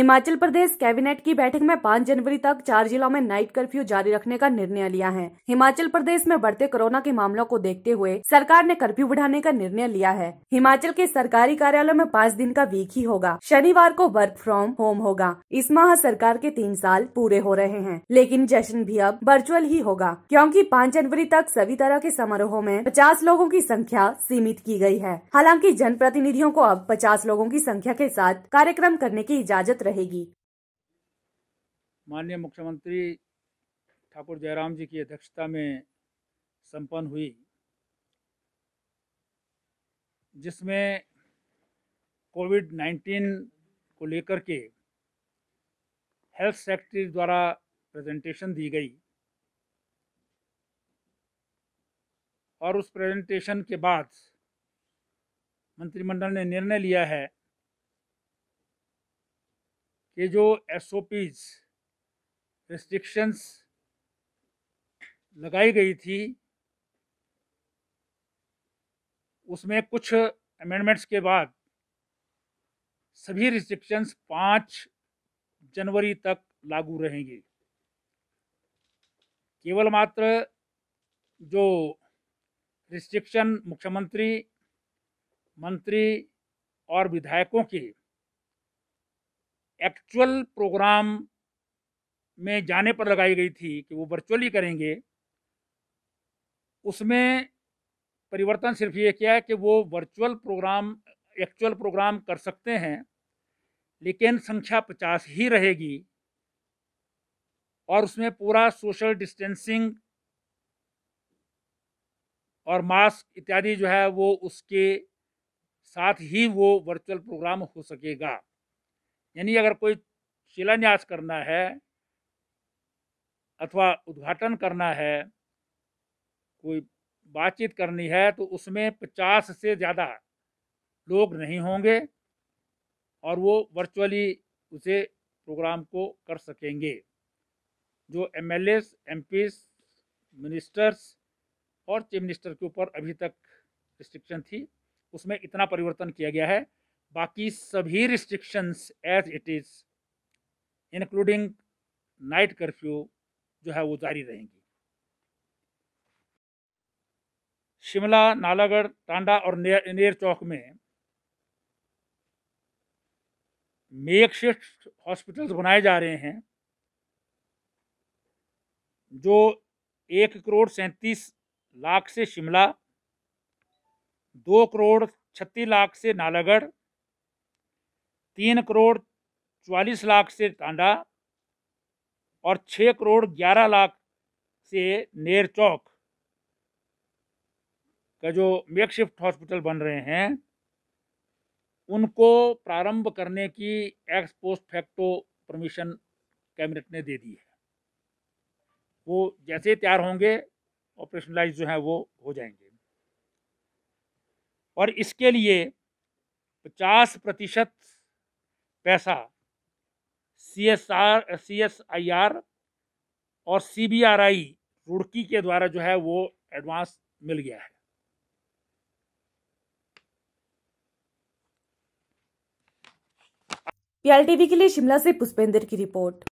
हिमाचल प्रदेश cabinet की बैठक में 5 जनवरी तक चार जिलों में नाइट कर्फ्यू जारी रखने का निर्णय लिया है हिमाचल प्रदेश में बढ़ते कोरोना के मामलों को देखते हुए सरकार ने कर्फ्यू बढ़ाने का निर्णय लिया है हिमाचल के सरकारी कार्यालयों में पाँच दिन का वीक ही होगा शनिवार को वर्क फ्रॉम होम होगा इस माह सरकार के तीन साल पूरे हो रहे हैं लेकिन जश्न भी अब वर्चुअल ही होगा क्योंकि पाँच जनवरी तक सभी तरह के समारोहों में पचास लोगों की संख्या सीमित की गयी है हालांकि जनप्रतिनिधियों को अब पचास लोगों की संख्या के साथ कार्यक्रम करने की इजाजत रहेगी माननीय मुख्यमंत्री ठाकुर जयराम जी की अध्यक्षता में संपन्न हुई जिसमें कोविड 19 को लेकर के हेल्थ सेक्रेटरी द्वारा प्रेजेंटेशन दी गई और उस प्रेजेंटेशन के बाद मंत्रिमंडल ने निर्णय लिया है ये जो एस ओ पीज रिस्ट्रिक्शंस लगाई गई थी उसमें कुछ अमेंडमेंट्स के बाद सभी रिस्ट्रिक्शंस पाँच जनवरी तक लागू रहेंगे केवल मात्र जो रिस्ट्रिक्शन मुख्यमंत्री मंत्री और विधायकों के एक्चुअल प्रोग्राम में जाने पर लगाई गई थी कि वो वर्चुअली करेंगे उसमें परिवर्तन सिर्फ ये किया है कि वो वर्चुअल प्रोग्राम एक्चुअल प्रोग्राम कर सकते हैं लेकिन संख्या पचास ही रहेगी और उसमें पूरा सोशल डिस्टेंसिंग और मास्क इत्यादि जो है वो उसके साथ ही वो वर्चुअल प्रोग्राम हो सकेगा यानी अगर कोई शिलान्यास करना है अथवा उद्घाटन करना है कोई बातचीत करनी है तो उसमें पचास से ज़्यादा लोग नहीं होंगे और वो वर्चुअली उसे प्रोग्राम को कर सकेंगे जो M L S M Ps ministers और चीफ मिनिस्टर के ऊपर अभी तक रिस्ट्रिक्शन थी उसमें इतना परिवर्तन किया गया है बाकी सभी restrictions as it is including night curfew जो है वो जारी रहेंगी शिमला नालागढ़ टांडा और नेर, चौक में मेक शिफ्ट हॉस्पिटल्स बनाए जा रहे हैं जो एक करोड़ सैंतीस लाख से शिमला दो करोड़ छत्तीस लाख से नालागढ़ तीन करोड़ चवालीस लाख से टांडा और छः करोड़ ग्यारह लाख से नेर चौक का जो मेकशिफ्ट हॉस्पिटल बन रहे हैं उनको प्रारंभ करने की ex post facto permission cabinet ने दे दी है वो जैसे तैयार होंगे ऑपरेशनलाइज जो है वो हो जाएंगे और इसके लिए 50 प्रतिशत पैसा C S R C S I R और C B R I Roorkee के द्वारा जो है वो एडवांस मिल गया है पीआरटीवी के लिए शिमला से पुष्पेंद्र की रिपोर्ट